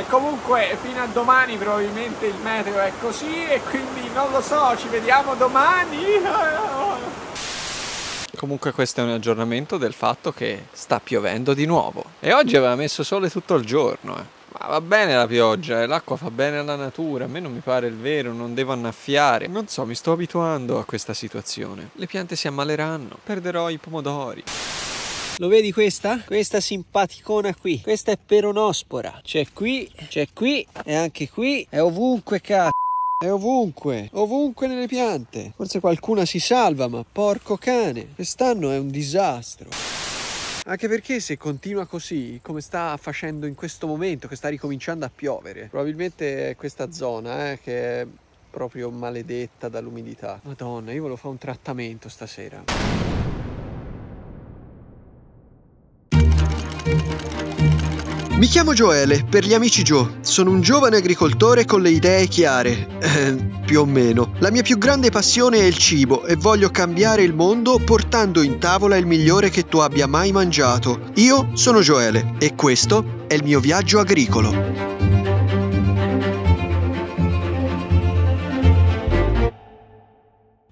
e comunque fino a domani probabilmente il meteo è così e quindi non lo so, ci vediamo domani. Comunque questo è un aggiornamento del fatto che sta piovendo di nuovo. E oggi aveva messo sole tutto il giorno. Eh. Ma va bene la pioggia, eh, l'acqua fa bene alla natura, a me non mi pare il vero, non devo annaffiare. Non so, mi sto abituando a questa situazione. Le piante si ammaleranno, perderò i pomodori. Lo vedi questa? Questa simpaticona qui. Questa è peronospora. C'è qui, c'è qui e anche qui. È ovunque, cazzo. È ovunque, ovunque nelle piante. Forse qualcuna si salva, ma porco cane, quest'anno è un disastro. Anche perché se continua così, come sta facendo in questo momento, che sta ricominciando a piovere, probabilmente è questa zona eh, che è proprio maledetta dall'umidità. Madonna, io volevo fare un trattamento stasera. Mi chiamo Joele, per gli amici Joe. Sono un giovane agricoltore con le idee chiare, eh, più o meno. La mia più grande passione è il cibo e voglio cambiare il mondo portando in tavola il migliore che tu abbia mai mangiato. Io sono Joele e questo è il mio viaggio agricolo.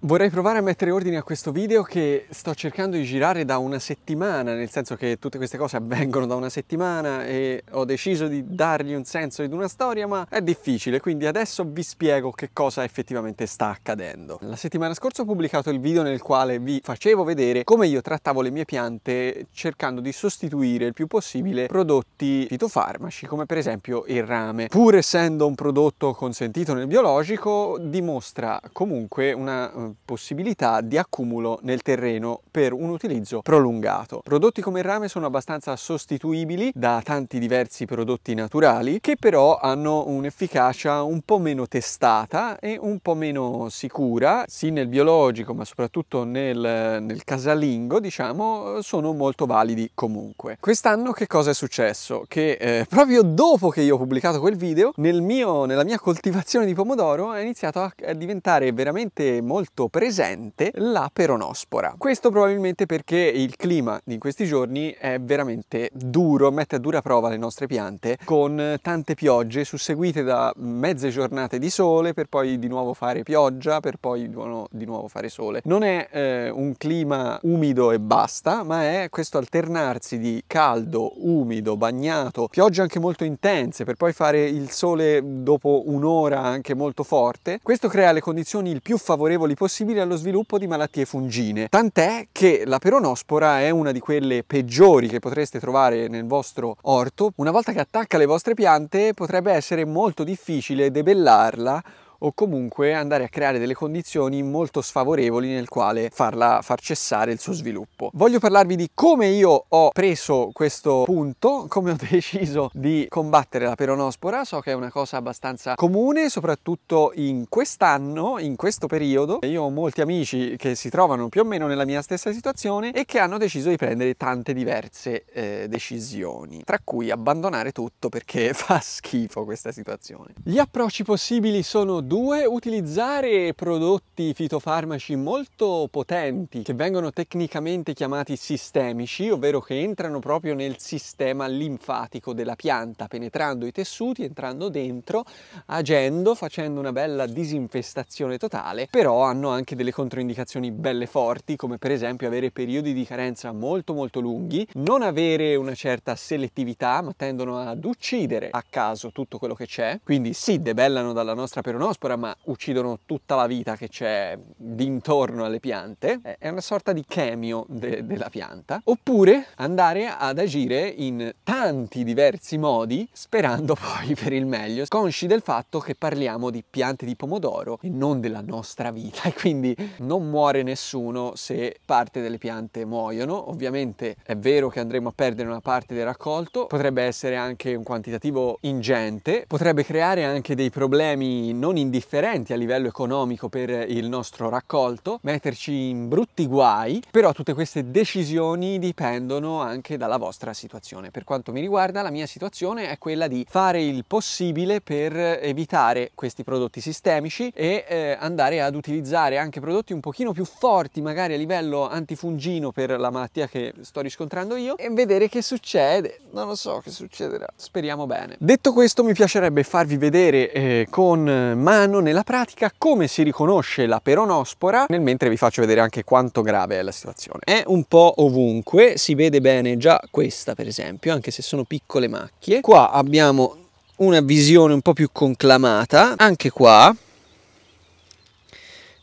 Vorrei provare a mettere ordine a questo video che sto cercando di girare da una settimana, nel senso che tutte queste cose avvengono da una settimana e ho deciso di dargli un senso ed una storia, ma è difficile, quindi adesso vi spiego che cosa effettivamente sta accadendo. La settimana scorsa ho pubblicato il video nel quale vi facevo vedere come io trattavo le mie piante cercando di sostituire il più possibile prodotti fitofarmaci, come per esempio il rame. Pur essendo un prodotto consentito nel biologico, dimostra comunque una eh, possibilità di accumulo nel terreno per un utilizzo prolungato. Prodotti come il rame sono abbastanza sostituibili da tanti diversi prodotti naturali che però hanno un'efficacia un po' meno testata e un po' meno sicura, sì nel biologico ma soprattutto nel, nel casalingo diciamo sono molto validi comunque. Quest'anno che cosa è successo? Che eh, proprio dopo che io ho pubblicato quel video nel mio, nella mia coltivazione di pomodoro è iniziato a, a diventare veramente molto molto presente la peronospora. Questo probabilmente perché il clima di questi giorni è veramente duro, mette a dura prova le nostre piante con tante piogge susseguite da mezze giornate di sole per poi di nuovo fare pioggia, per poi di nuovo fare sole. Non è eh, un clima umido e basta, ma è questo alternarsi di caldo, umido, bagnato, piogge anche molto intense per poi fare il sole dopo un'ora anche molto forte. Questo crea le condizioni il più favorevoli possibile possibile allo sviluppo di malattie fungine, tant'è che la peronospora è una di quelle peggiori che potreste trovare nel vostro orto. Una volta che attacca le vostre piante potrebbe essere molto difficile debellarla o comunque andare a creare delle condizioni molto sfavorevoli nel quale farla, far cessare il suo sviluppo. Voglio parlarvi di come io ho preso questo punto, come ho deciso di combattere la peronospora, so che è una cosa abbastanza comune, soprattutto in quest'anno, in questo periodo. Io ho molti amici che si trovano più o meno nella mia stessa situazione e che hanno deciso di prendere tante diverse eh, decisioni, tra cui abbandonare tutto perché fa schifo questa situazione. Gli approcci possibili sono due, Utilizzare prodotti fitofarmaci molto potenti che vengono tecnicamente chiamati sistemici, ovvero che entrano proprio nel sistema linfatico della pianta, penetrando i tessuti, entrando dentro, agendo, facendo una bella disinfestazione totale, però hanno anche delle controindicazioni belle forti, come per esempio avere periodi di carenza molto molto lunghi, non avere una certa selettività, ma tendono ad uccidere a caso tutto quello che c'è, quindi si debellano dalla nostra peronospora, Spermatospora, ma uccidono tutta la vita che c'è d'intorno alle piante. È una sorta di chemio de della pianta. Oppure andare ad agire in tanti diversi modi, sperando poi per il meglio, consci del fatto che parliamo di piante di pomodoro e non della nostra vita. E quindi non muore nessuno se parte delle piante muoiono. Ovviamente è vero che andremo a perdere una parte del raccolto, potrebbe essere anche un quantitativo ingente, potrebbe creare anche dei problemi non indifferenti indifferenti a livello economico per il nostro raccolto, metterci in brutti guai, però tutte queste decisioni dipendono anche dalla vostra situazione. Per quanto mi riguarda la mia situazione è quella di fare il possibile per evitare questi prodotti sistemici e eh, andare ad utilizzare anche prodotti un pochino più forti magari a livello antifungino per la malattia che sto riscontrando io e vedere che succede. Non lo so che succederà, speriamo bene. Detto questo mi piacerebbe farvi vedere eh, con mano mano, nella pratica, come si riconosce la peronospora, nel mentre vi faccio vedere anche quanto grave è la situazione. È un po' ovunque, si vede bene già questa per esempio, anche se sono piccole macchie. Qua abbiamo una visione un po' più conclamata, anche qua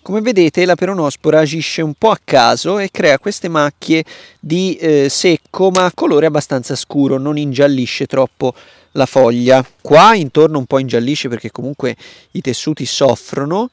come vedete la peronospora agisce un po' a caso e crea queste macchie di eh, secco ma a colore abbastanza scuro, non ingiallisce troppo la foglia. Qua intorno un po' ingiallisce perché comunque i tessuti soffrono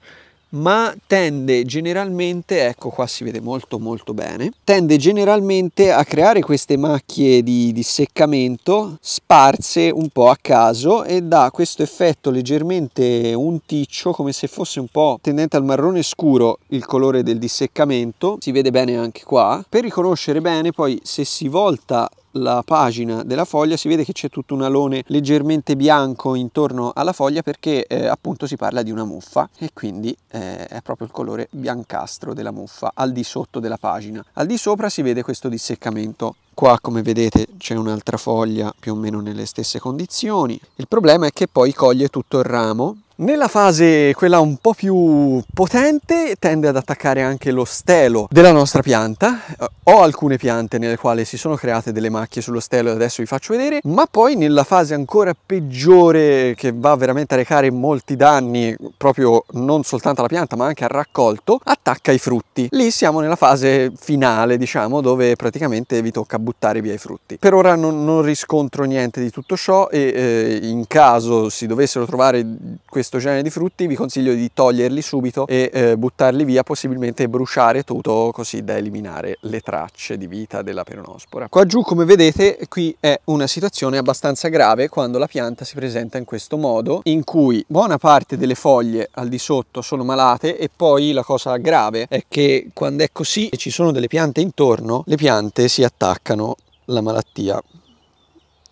ma tende generalmente, ecco qua si vede molto molto bene, tende generalmente a creare queste macchie di, di seccamento sparse un po' a caso e dà questo effetto leggermente unticcio come se fosse un po' tendente al marrone scuro il colore del disseccamento, si vede bene anche qua. Per riconoscere bene poi se si volta la pagina della foglia si vede che c'è tutto un alone leggermente bianco intorno alla foglia perché eh, appunto si parla di una muffa e quindi eh, è proprio il colore biancastro della muffa al di sotto della pagina. Al di sopra si vede questo disseccamento Qua come vedete c'è un'altra foglia più o meno nelle stesse condizioni. Il problema è che poi coglie tutto il ramo nella fase quella un po' più potente tende ad attaccare anche lo stelo della nostra pianta. Eh, ho alcune piante nelle quali si sono create delle macchie sullo stelo e adesso vi faccio vedere, ma poi nella fase ancora peggiore che va veramente a recare molti danni proprio non soltanto alla pianta ma anche al raccolto, attacca i frutti. Lì siamo nella fase finale diciamo dove praticamente vi tocca buttare via i frutti. Per ora non, non riscontro niente di tutto ciò e eh, in caso si dovessero trovare questi questo genere di frutti vi consiglio di toglierli subito e eh, buttarli via, possibilmente bruciare tutto così da eliminare le tracce di vita della peronospora. Qua giù come vedete qui è una situazione abbastanza grave quando la pianta si presenta in questo modo in cui buona parte delle foglie al di sotto sono malate e poi la cosa grave è che quando è così e ci sono delle piante intorno le piante si attaccano la malattia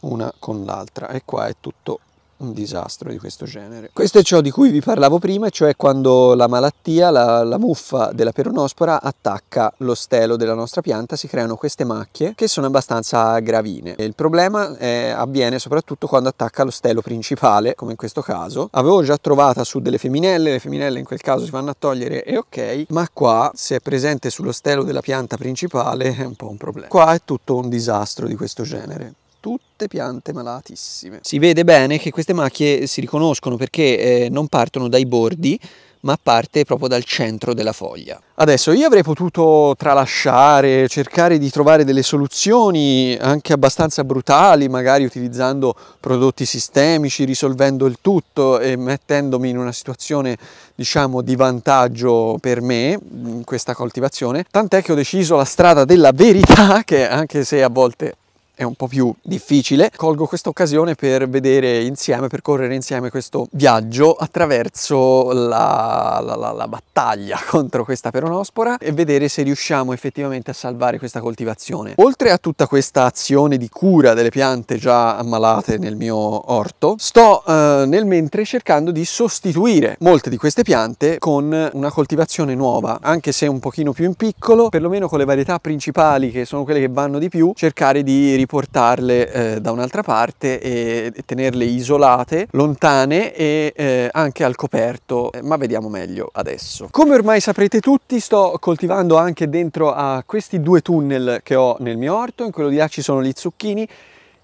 una con l'altra e qua è tutto un disastro di questo genere. Questo è ciò di cui vi parlavo prima, cioè quando la malattia, la, la muffa della peronospora attacca lo stelo della nostra pianta, si creano queste macchie che sono abbastanza gravine. il problema è, eh, avviene soprattutto quando attacca lo stelo principale, come in questo caso. Avevo già trovata su delle femminelle, le femminelle in quel caso si vanno a togliere e ok, ma qua se è presente sullo stelo della pianta principale è un po' un problema. Qua è tutto un disastro di questo genere tutte piante malatissime. Si vede bene che queste macchie si riconoscono perché eh, non partono dai bordi ma parte proprio dal centro della foglia. Adesso io avrei potuto tralasciare, cercare di trovare delle soluzioni anche abbastanza brutali, magari utilizzando prodotti sistemici, risolvendo il tutto e mettendomi in una situazione diciamo di vantaggio per me in questa coltivazione, tant'è che ho deciso la strada della verità che anche se a volte è un po' più difficile. Colgo questa occasione per vedere insieme, per correre insieme questo viaggio attraverso la, la, la, la battaglia contro questa peronospora e vedere se riusciamo effettivamente a salvare questa coltivazione. Oltre a tutta questa azione di cura delle piante già ammalate nel mio orto, sto eh, nel mentre cercando di sostituire molte di queste piante con una coltivazione nuova, anche se un pochino più in piccolo, perlomeno con le varietà principali che sono quelle che vanno di più, cercare di ripetere portarle eh, da un'altra parte e, tenerle isolate, lontane e eh, anche al coperto, eh, ma vediamo meglio adesso. Come ormai saprete tutti sto coltivando anche dentro a questi due tunnel che ho nel mio orto, in quello di là ci sono gli zucchini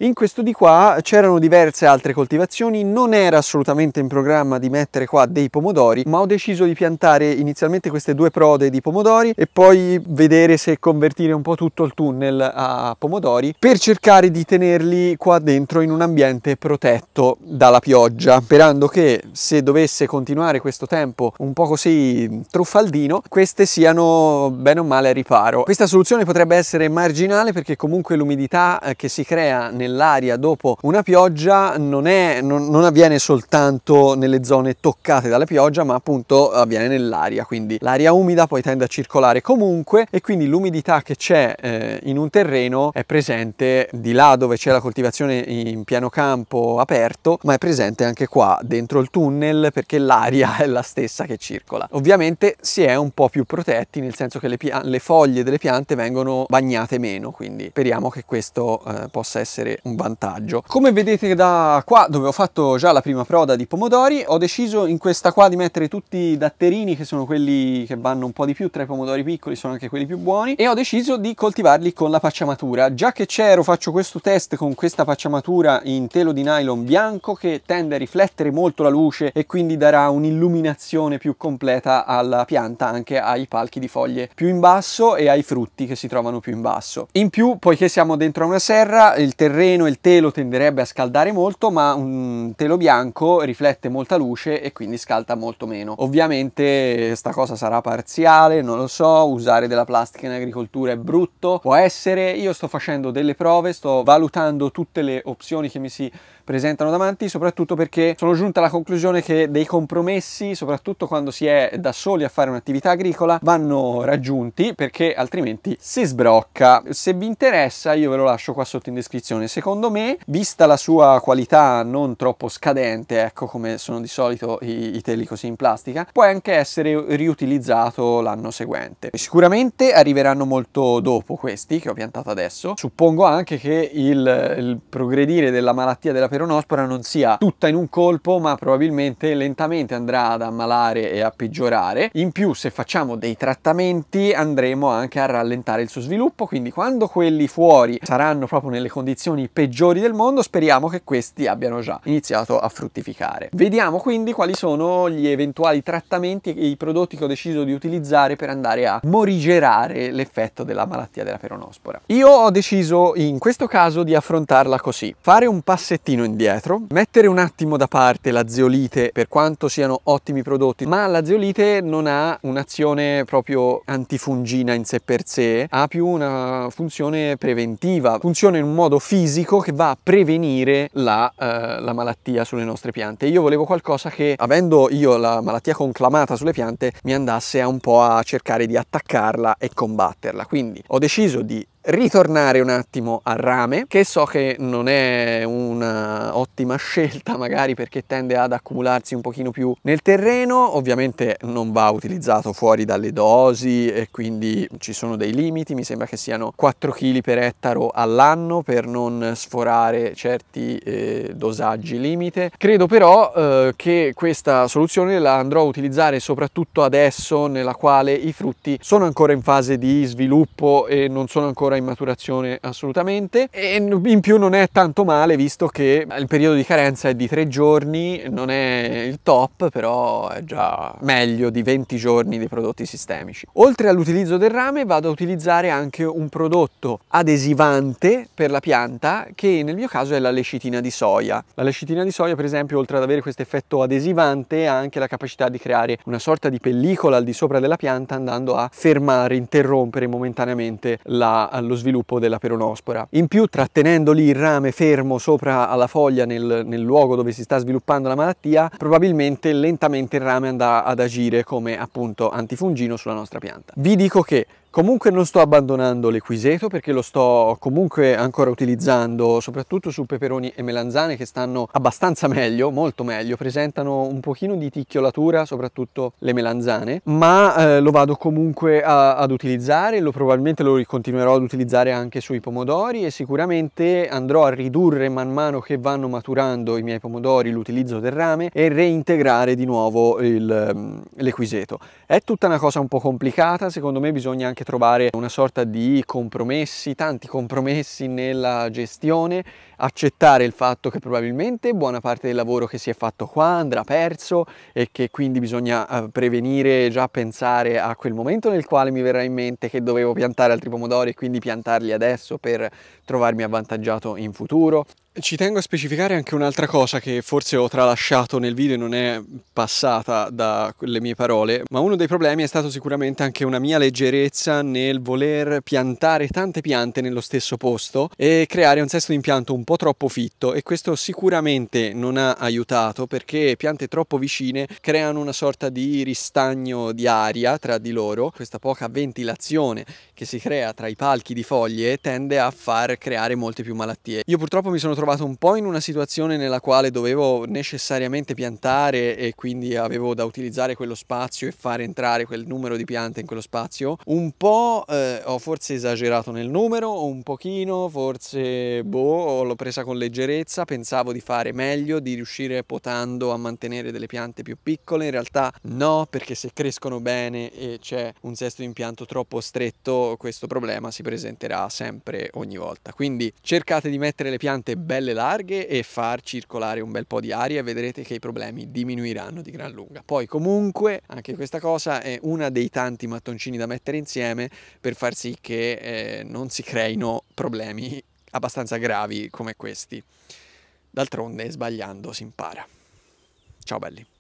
in questo di qua c'erano diverse altre coltivazioni, non era assolutamente in programma di mettere qua dei pomodori, ma ho deciso di piantare inizialmente queste due prode di pomodori e poi vedere se convertire un po' tutto il tunnel a pomodori per cercare di tenerli qua dentro in un ambiente protetto dalla pioggia, sperando che se dovesse continuare questo tempo un po' così truffaldino, queste siano bene o male a riparo. Questa soluzione potrebbe essere marginale perché comunque l'umidità eh, che si crea nel nell'aria dopo una pioggia non, è, non, non avviene soltanto nelle zone toccate dalla pioggia ma appunto avviene nell'aria quindi l'aria umida poi tende a circolare comunque e quindi l'umidità che c'è eh, in un terreno è presente di là dove c'è la coltivazione in piano campo aperto ma è presente anche qua dentro il tunnel perché l'aria è la stessa che circola ovviamente si è un po' più protetti nel senso che le, le foglie delle piante vengono bagnate meno quindi speriamo che questo eh, possa essere un vantaggio. Come vedete da qua dove ho fatto già la prima proda di pomodori ho deciso in questa qua di mettere tutti i datterini che sono quelli che vanno un po' di più tra i pomodori piccoli sono anche quelli più buoni e ho deciso di coltivarli con la pacciamatura. Già che c'ero faccio questo test con questa pacciamatura in telo di nylon bianco che tende a riflettere molto la luce e quindi darà un'illuminazione più completa alla pianta anche ai palchi di foglie più in basso e ai frutti che si trovano più in basso. In più poiché siamo dentro a una serra il terreno sereno il telo tenderebbe a scaldare molto ma un telo bianco riflette molta luce e quindi scalda molto meno ovviamente sta cosa sarà parziale non lo so usare della plastica in agricoltura è brutto può essere io sto facendo delle prove sto valutando tutte le opzioni che mi si presentano davanti soprattutto perché sono giunta alla conclusione che dei compromessi soprattutto quando si è da soli a fare un'attività agricola vanno raggiunti perché altrimenti si sbrocca se vi interessa io ve lo lascio qua sotto in descrizione secondo me, vista la sua qualità non troppo scadente, ecco come sono di solito i, i teli così in plastica, può anche essere riutilizzato l'anno seguente. Sicuramente arriveranno molto dopo questi che ho piantato adesso. Suppongo anche che il, il progredire della malattia della peronospora non sia tutta in un colpo, ma probabilmente lentamente andrà ad ammalare e a peggiorare. In più, se facciamo dei trattamenti, andremo anche a rallentare il suo sviluppo, quindi quando quelli fuori saranno proprio nelle condizioni i peggiori del mondo, speriamo che questi abbiano già iniziato a fruttificare. Vediamo quindi quali sono gli eventuali trattamenti e i prodotti che ho deciso di utilizzare per andare a morigerare l'effetto della malattia della peronospora. Io ho deciso in questo caso di affrontarla così, fare un passettino indietro, mettere un attimo da parte la zeolite per quanto siano ottimi prodotti, ma la zeolite non ha un'azione proprio antifungina in sé per sé, ha più una funzione preventiva, funziona in un modo fisico fisico che va a prevenire la, eh, la malattia sulle nostre piante. Io volevo qualcosa che, avendo io la malattia conclamata sulle piante, mi andasse un po' a cercare di attaccarla e combatterla. Quindi ho deciso di ritornare un attimo al rame che so che non è un'ottima scelta magari perché tende ad accumularsi un pochino più nel terreno ovviamente non va utilizzato fuori dalle dosi e quindi ci sono dei limiti mi sembra che siano 4 kg per ettaro all'anno per non sforare certi eh, dosaggi limite credo però eh, che questa soluzione la andrò a utilizzare soprattutto adesso nella quale i frutti sono ancora in fase di sviluppo e non sono ancora ancora in maturazione assolutamente e in più non è tanto male visto che il periodo di carenza è di tre giorni, non è il top però è già meglio di 20 giorni dei prodotti sistemici. Oltre all'utilizzo del rame vado a utilizzare anche un prodotto adesivante per la pianta che nel mio caso è la lecitina di soia. La lecitina di soia per esempio oltre ad avere questo effetto adesivante ha anche la capacità di creare una sorta di pellicola al di sopra della pianta andando a fermare, interrompere momentaneamente la allo sviluppo della peronospora. In più trattenendo lì il rame fermo sopra alla foglia nel, nel luogo dove si sta sviluppando la malattia probabilmente lentamente il rame andrà ad agire come appunto antifungino sulla nostra pianta. Vi dico che Comunque non sto abbandonando l'equiseto perché lo sto comunque ancora utilizzando soprattutto su peperoni e melanzane che stanno abbastanza meglio, molto meglio, presentano un pochino di ticchiolatura soprattutto le melanzane, ma eh, lo vado comunque a, ad utilizzare, lo, probabilmente lo continuerò ad utilizzare anche sui pomodori e sicuramente andrò a ridurre man mano che vanno maturando i miei pomodori l'utilizzo del rame e reintegrare di nuovo mm, l'equiseto. È tutta una cosa un po' complicata, secondo me bisogna anche trovare una sorta di compromessi, tanti compromessi nella gestione accettare il fatto che probabilmente buona parte del lavoro che si è fatto qua andrà perso e che quindi bisogna eh, prevenire, già pensare a quel momento nel quale mi verrà in mente che dovevo piantare altri pomodori e quindi piantarli adesso per trovarmi avvantaggiato in futuro. Ci tengo a specificare anche un'altra cosa che forse ho tralasciato nel video e non è passata dalle mie parole, ma uno dei problemi è stato sicuramente anche una mia leggerezza nel voler piantare tante piante nello stesso posto e creare un sesto impianto un po' troppo fitto e questo sicuramente non ha aiutato perché piante troppo vicine creano una sorta di ristagno di aria tra di loro, questa poca ventilazione che si crea tra i palchi di foglie tende a far creare molte più malattie. Io purtroppo mi sono trovato un po' in una situazione nella quale dovevo necessariamente piantare e quindi avevo da utilizzare quello spazio e fare entrare quel numero di piante in quello spazio. Un po' eh, ho forse esagerato nel numero, un pochino, forse boh, l'ho presa con leggerezza, pensavo di fare meglio, di riuscire potando a mantenere delle piante più piccole, in realtà no, perché se crescono bene e c'è un sesto impianto troppo stretto questo, problema si presenterà sempre ogni volta. Quindi cercate di mettere le piante belle larghe e far circolare un bel po' di aria e vedrete che i problemi diminuiranno di gran lunga. Poi comunque anche questa cosa è una dei tanti mattoncini da mettere insieme per far sì che eh, non si creino problemi abbastanza gravi come questi. D'altronde sbagliando si impara. Ciao belli.